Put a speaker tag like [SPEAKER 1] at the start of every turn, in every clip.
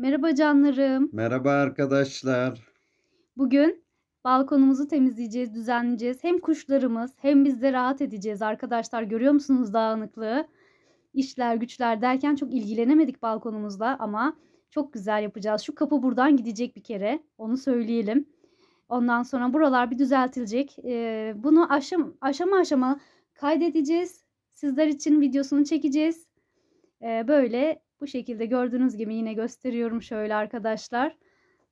[SPEAKER 1] Merhaba canlarım.
[SPEAKER 2] Merhaba arkadaşlar.
[SPEAKER 1] Bugün balkonumuzu temizleyeceğiz, düzenleyeceğiz. Hem kuşlarımız hem biz de rahat edeceğiz arkadaşlar. Görüyor musunuz dağınıklığı? İşler güçler derken çok ilgilenemedik balkonumuzla ama çok güzel yapacağız. Şu kapı buradan gidecek bir kere onu söyleyelim. Ondan sonra buralar bir düzeltilecek. Ee, bunu aşama, aşama aşama kaydedeceğiz. Sizler için videosunu çekeceğiz. Ee, böyle bu şekilde gördüğünüz gibi yine gösteriyorum şöyle arkadaşlar.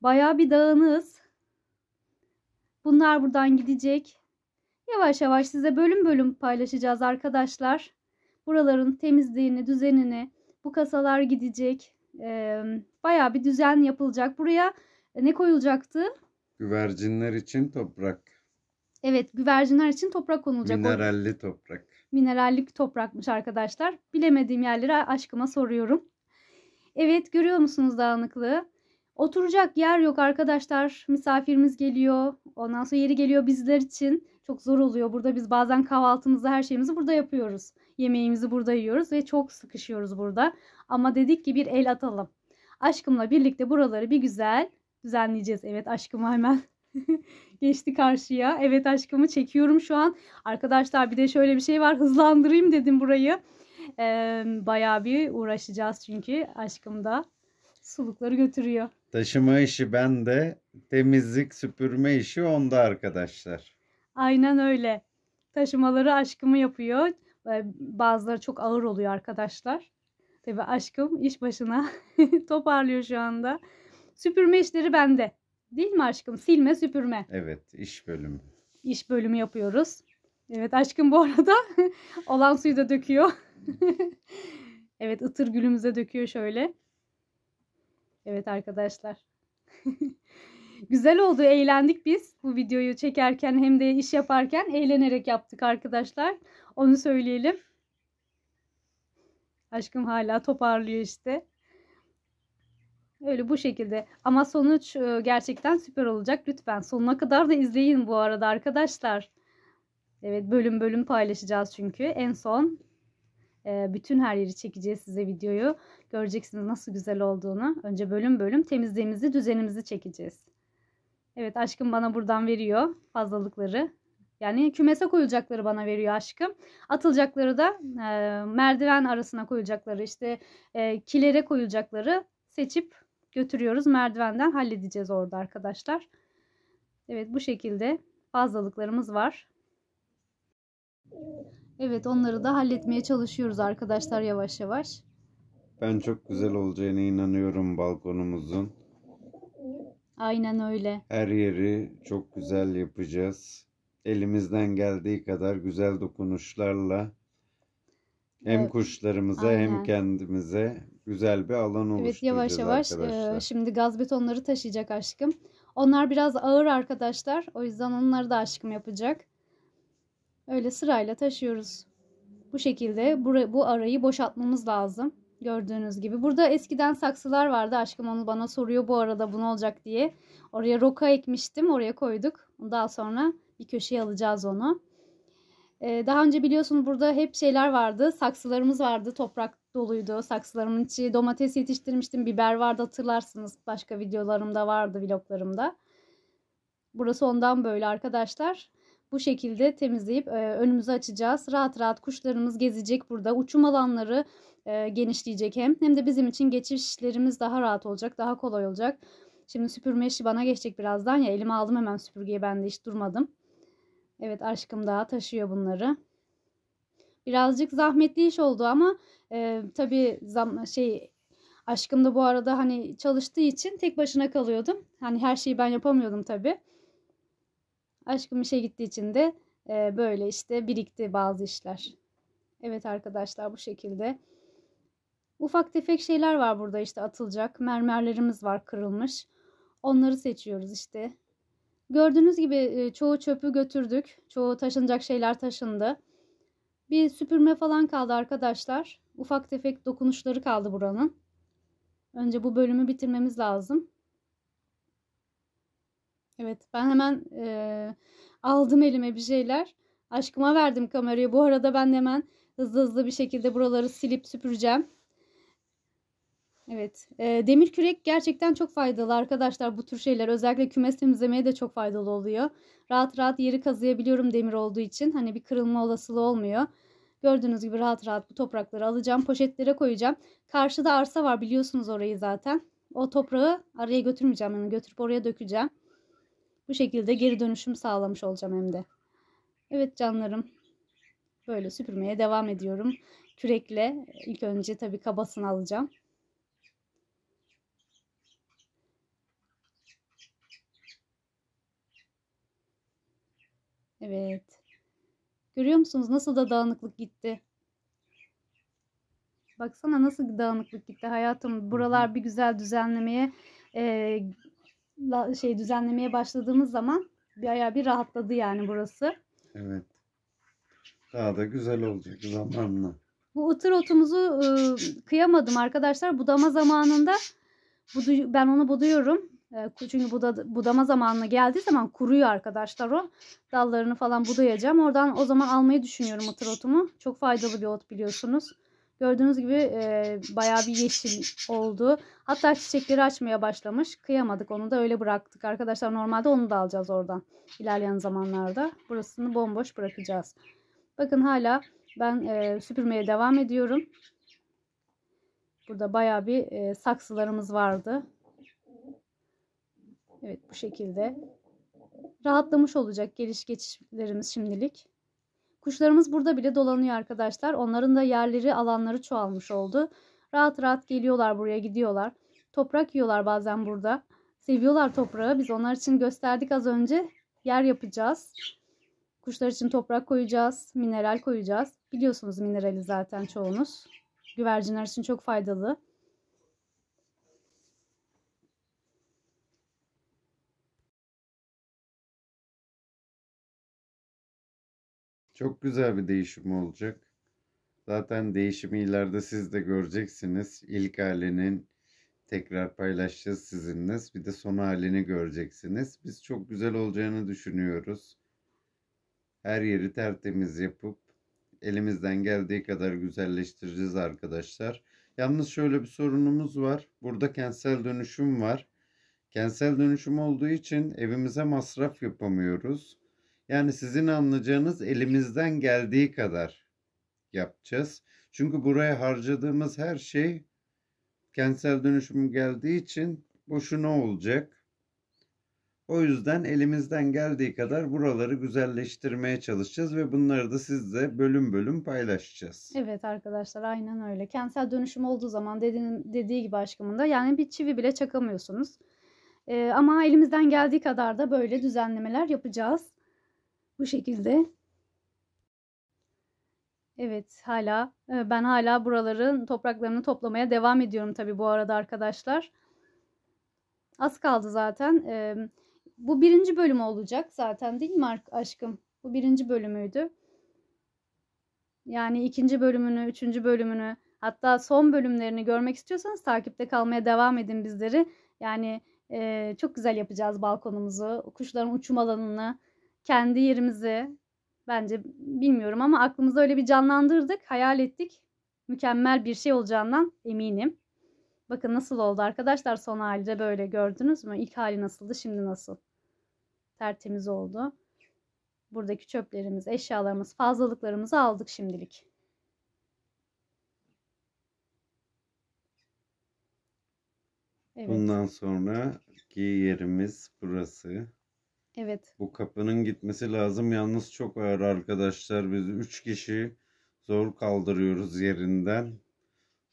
[SPEAKER 1] Bayağı bir dağınız. Bunlar buradan gidecek. Yavaş yavaş size bölüm bölüm paylaşacağız arkadaşlar. Buraların temizliğini, düzenini, bu kasalar gidecek. Ee, bayağı bir düzen yapılacak. Buraya e, ne koyulacaktı?
[SPEAKER 2] Güvercinler için toprak.
[SPEAKER 1] Evet güvercinler için toprak konulacak.
[SPEAKER 2] Mineralli toprak.
[SPEAKER 1] Mineralli toprakmış arkadaşlar. Bilemediğim yerleri aşkıma soruyorum. Evet görüyor musunuz dağınıklığı? Oturacak yer yok arkadaşlar. Misafirimiz geliyor. Ondan sonra yeri geliyor bizler için. Çok zor oluyor. Burada biz bazen kahvaltımızı her şeyimizi burada yapıyoruz. Yemeğimizi burada yiyoruz ve çok sıkışıyoruz burada. Ama dedik ki bir el atalım. Aşkımla birlikte buraları bir güzel düzenleyeceğiz. Evet aşkım hemen geçti karşıya. Evet aşkımı çekiyorum şu an. Arkadaşlar bir de şöyle bir şey var. Hızlandırayım dedim burayı. Ee, bayağı bir uğraşacağız çünkü aşkım da sulukları götürüyor.
[SPEAKER 2] Taşıma işi bende, temizlik süpürme işi onda arkadaşlar.
[SPEAKER 1] Aynen öyle. Taşımaları aşkımı yapıyor. Bazıları çok ağır oluyor arkadaşlar. Tabii aşkım iş başına toparlıyor şu anda. Süpürme işleri bende. Değil mi aşkım? Silme, süpürme.
[SPEAKER 2] Evet, iş bölümü.
[SPEAKER 1] İş bölümü yapıyoruz. Evet aşkım bu arada olan suyu da döküyor. evet ıtır gülümüze döküyor şöyle. Evet arkadaşlar. Güzel oldu eğlendik biz bu videoyu çekerken hem de iş yaparken eğlenerek yaptık arkadaşlar. Onu söyleyelim. Aşkım hala toparlıyor işte. Öyle bu şekilde. Ama sonuç e, gerçekten süper olacak. Lütfen sonuna kadar da izleyin bu arada arkadaşlar. Evet bölüm bölüm paylaşacağız çünkü. En son bütün her yeri çekeceğiz size videoyu. Göreceksiniz nasıl güzel olduğunu. Önce bölüm bölüm temizliğimizi, düzenimizi çekeceğiz. Evet aşkım bana buradan veriyor fazlalıkları. Yani kümese koyulacakları bana veriyor aşkım. Atılacakları da e, merdiven arasına koyulacakları işte e, kilere koyulacakları seçip götürüyoruz. Merdivenden halledeceğiz orada arkadaşlar. Evet bu şekilde fazlalıklarımız var. Evet onları da halletmeye çalışıyoruz arkadaşlar yavaş yavaş.
[SPEAKER 2] Ben çok güzel olacağına inanıyorum balkonumuzun.
[SPEAKER 1] Aynen öyle.
[SPEAKER 2] Her yeri çok güzel yapacağız. Elimizden geldiği kadar güzel dokunuşlarla
[SPEAKER 1] hem evet. kuşlarımıza Aynen. hem
[SPEAKER 2] kendimize güzel bir alan oluşturacağız Evet yavaş yavaş
[SPEAKER 1] E, şimdi gaz betonları taşıyacak aşkım. Onlar biraz ağır arkadaşlar. O yüzden onları da aşkım yapacak. Öyle sırayla taşıyoruz. Bu şekilde bu arayı boşaltmamız lazım. Gördüğünüz gibi. Burada eskiden saksılar vardı. Aşkım onu bana soruyor bu arada bu ne olacak diye. Oraya roka ekmiştim. Oraya koyduk. Daha sonra bir köşeye alacağız onu. Ee, daha önce biliyorsunuz burada hep şeyler vardı. Saksılarımız vardı. Toprak doluydu. Saksılarımın içi domates yetiştirmiştim. Biber vardı hatırlarsınız. Başka videolarımda vardı vloglarımda. Burası ondan böyle arkadaşlar bu şekilde temizleyip e, önümüzü açacağız. Rahat rahat kuşlarımız gezecek burada. Uçum alanları e, genişleyecek hem. Hem de bizim için geçişlerimiz daha rahat olacak, daha kolay olacak. Şimdi süpürme işi bana geçecek birazdan ya. Elime aldım hemen süpürgeye ben de hiç durmadım. Evet aşkım daha taşıyor bunları. Birazcık zahmetli iş oldu ama e, tabii zam şey aşkım da bu arada hani çalıştığı için tek başına kalıyordum. Hani her şeyi ben yapamıyordum tabii. Aşkım işe gittiği için de e, böyle işte birikti bazı işler. Evet arkadaşlar bu şekilde. Ufak tefek şeyler var burada işte atılacak. Mermerlerimiz var kırılmış. Onları seçiyoruz işte. Gördüğünüz gibi e, çoğu çöpü götürdük. Çoğu taşınacak şeyler taşındı. Bir süpürme falan kaldı arkadaşlar. Ufak tefek dokunuşları kaldı buranın. Önce bu bölümü bitirmemiz lazım. Evet ben hemen e, aldım elime bir şeyler. Aşkıma verdim kamerayı. Bu arada ben hemen hızlı hızlı bir şekilde buraları silip süpüreceğim. Evet. E, demir kürek gerçekten çok faydalı arkadaşlar. Bu tür şeyler özellikle kümes temizlemeye de çok faydalı oluyor. Rahat rahat yeri kazıyabiliyorum demir olduğu için. Hani bir kırılma olasılığı olmuyor. Gördüğünüz gibi rahat rahat bu toprakları alacağım. Poşetlere koyacağım. Karşıda arsa var biliyorsunuz orayı zaten. O toprağı araya götürmeyeceğim. Yani götürüp oraya dökeceğim. Bu şekilde geri dönüşüm sağlamış olacağım hem de. Evet canlarım. Böyle süpürmeye devam ediyorum. Kürekle ilk önce tabii kabasını alacağım. Evet. Görüyor musunuz nasıl da dağınıklık gitti? Baksana nasıl dağınıklık gitti hayatım. Buralar bir güzel düzenlemeye e, şey düzenlemeye başladığımız zaman bayağı bir rahatladı yani burası.
[SPEAKER 2] Evet. Daha da güzel olacak zamanla.
[SPEAKER 1] Bu ıtır otumuzu e, kıyamadım arkadaşlar. Budama zamanında budu, ben onu buduyorum. Ee, çünkü buda, budama zamanına geldiği zaman kuruyor arkadaşlar o. Dallarını falan budayacağım. Oradan o zaman almayı düşünüyorum ıtır otumu. Çok faydalı bir ot biliyorsunuz. Gördüğünüz gibi e, bayağı bir yeşil oldu. Hatta çiçekleri açmaya başlamış. Kıyamadık onu da öyle bıraktık. Arkadaşlar normalde onu da alacağız oradan. İlerleyen zamanlarda. Burasını bomboş bırakacağız. Bakın hala ben e, süpürmeye devam ediyorum. Burada bayağı bir e, saksılarımız vardı. Evet bu şekilde. Rahatlamış olacak geliş geçişlerimiz şimdilik. Kuşlarımız burada bile dolanıyor arkadaşlar. Onların da yerleri alanları çoğalmış oldu. Rahat rahat geliyorlar buraya gidiyorlar. Toprak yiyorlar bazen burada. Seviyorlar toprağı. Biz onlar için gösterdik az önce. Yer yapacağız. Kuşlar için toprak koyacağız. Mineral koyacağız. Biliyorsunuz minerali zaten çoğunuz. Güvercinler için çok faydalı.
[SPEAKER 2] Çok güzel bir değişim olacak. Zaten değişimi ileride siz de göreceksiniz. İlk halinin tekrar paylaşacağız sizinle. Bir de son halini göreceksiniz. Biz çok güzel olacağını düşünüyoruz. Her yeri tertemiz yapıp elimizden geldiği kadar güzelleştireceğiz arkadaşlar. Yalnız şöyle bir sorunumuz var. Burada kentsel dönüşüm var. Kentsel dönüşüm olduğu için evimize masraf yapamıyoruz. Yani sizin anlayacağınız elimizden geldiği kadar yapacağız. Çünkü buraya harcadığımız her şey kentsel dönüşüm geldiği için boşuna olacak. O yüzden elimizden geldiği kadar buraları güzelleştirmeye çalışacağız ve bunları da sizle bölüm bölüm paylaşacağız.
[SPEAKER 1] Evet arkadaşlar aynen öyle. Kentsel dönüşüm olduğu zaman dediğin, dediği gibi aşkımın da yani bir çivi bile çakamıyorsunuz. Ee, ama elimizden geldiği kadar da böyle düzenlemeler yapacağız. Bu şekilde. Evet hala e, ben hala buraların topraklarını toplamaya devam ediyorum tabi bu arada arkadaşlar. Az kaldı zaten. E, bu birinci bölüm olacak zaten değil mi aşkım? Bu birinci bölümüydü. Yani ikinci bölümünü, üçüncü bölümünü hatta son bölümlerini görmek istiyorsanız takipte kalmaya devam edin bizleri. Yani e, çok güzel yapacağız balkonumuzu, kuşların uçum alanını, kendi yerimizi bence bilmiyorum ama aklımızda öyle bir canlandırdık, hayal ettik. Mükemmel bir şey olacağından eminim. Bakın nasıl oldu arkadaşlar son hali de böyle gördünüz mü? İlk hali nasıldı şimdi nasıl? Tertemiz oldu. Buradaki çöplerimiz, eşyalarımız, fazlalıklarımızı aldık şimdilik. Evet. Bundan
[SPEAKER 2] sonraki yerimiz burası. Evet. Bu kapının gitmesi lazım. Yalnız çok ağır arkadaşlar. Biz 3 kişi zor kaldırıyoruz yerinden.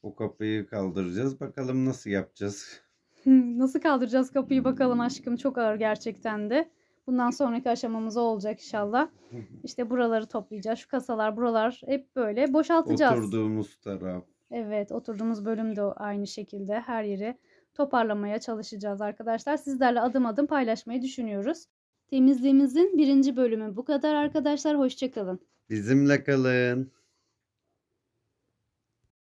[SPEAKER 2] O kapıyı kaldıracağız. Bakalım nasıl yapacağız.
[SPEAKER 1] Hmm, nasıl kaldıracağız kapıyı bakalım aşkım. Çok ağır gerçekten de. Bundan sonraki aşamamız olacak inşallah. İşte buraları toplayacağız. Şu kasalar buralar hep böyle boşaltacağız.
[SPEAKER 2] Oturduğumuz taraf.
[SPEAKER 1] Evet oturduğumuz bölümde aynı şekilde her yeri toparlamaya çalışacağız arkadaşlar. Sizlerle adım adım paylaşmayı düşünüyoruz. Temizliğimizin birinci bölümü bu kadar arkadaşlar. Hoşçakalın.
[SPEAKER 2] Bizimle kalın.